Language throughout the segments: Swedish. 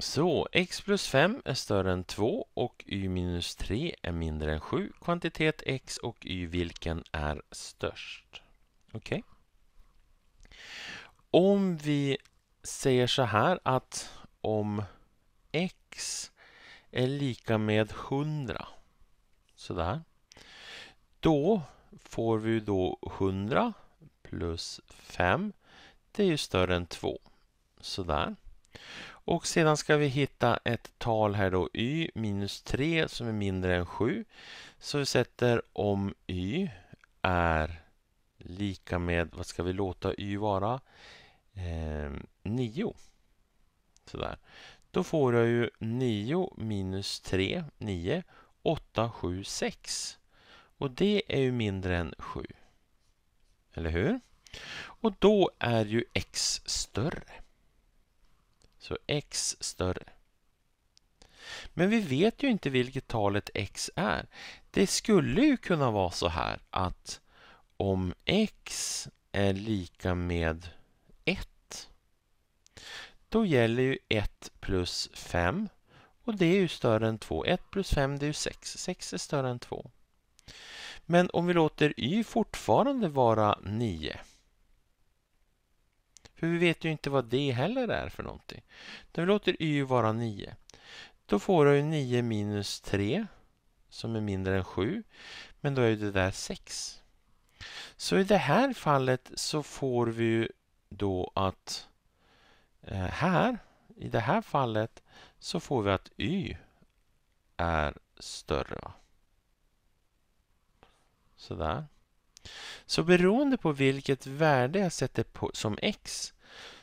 Så x plus 5 är större än 2 och y minus 3 är mindre än 7. Kvantitet x och y, vilken är störst? Okej. Okay. Om vi säger så här att om x är lika med 100, sådär, då får vi då 100 plus 5, det är ju större än 2, sådär. Och sedan ska vi hitta ett tal här då, y minus 3 som är mindre än 7. Så vi sätter om y är lika med, vad ska vi låta y vara? Eh, 9. Sådär. Då får jag ju 9 minus 3, 9, 8, 7, 6. Och det är ju mindre än 7. Eller hur? Och då är ju x större. Så x större. Men vi vet ju inte vilket talet x är. Det skulle ju kunna vara så här att om x är lika med 1 då gäller ju 1 plus 5 och det är ju större än 2. 1 plus 5 det är ju 6. 6 är större än 2. Men om vi låter y fortfarande vara 9 för vi vet ju inte vad det heller är för någonting. Då vi låter y vara 9. Då får jag ju 9 minus 3 som är mindre än 7. Men då är det där 6. Så i det här fallet så får vi då att eh, här, i det här fallet, så får vi att y är större. Sådär. Så beroende på vilket värde jag sätter på, som x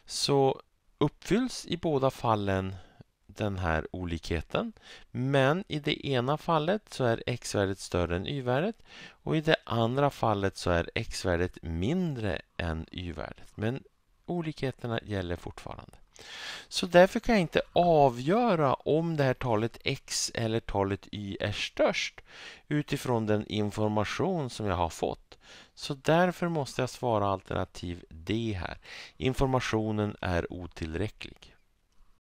så uppfylls i båda fallen den här olikheten. Men i det ena fallet så är x-värdet större än y-värdet och i det andra fallet så är x-värdet mindre än y-värdet. Men olikheterna gäller fortfarande. Så därför kan jag inte avgöra om det här talet x eller talet y är störst utifrån den information som jag har fått. Så därför måste jag svara alternativ D här. Informationen är otillräcklig.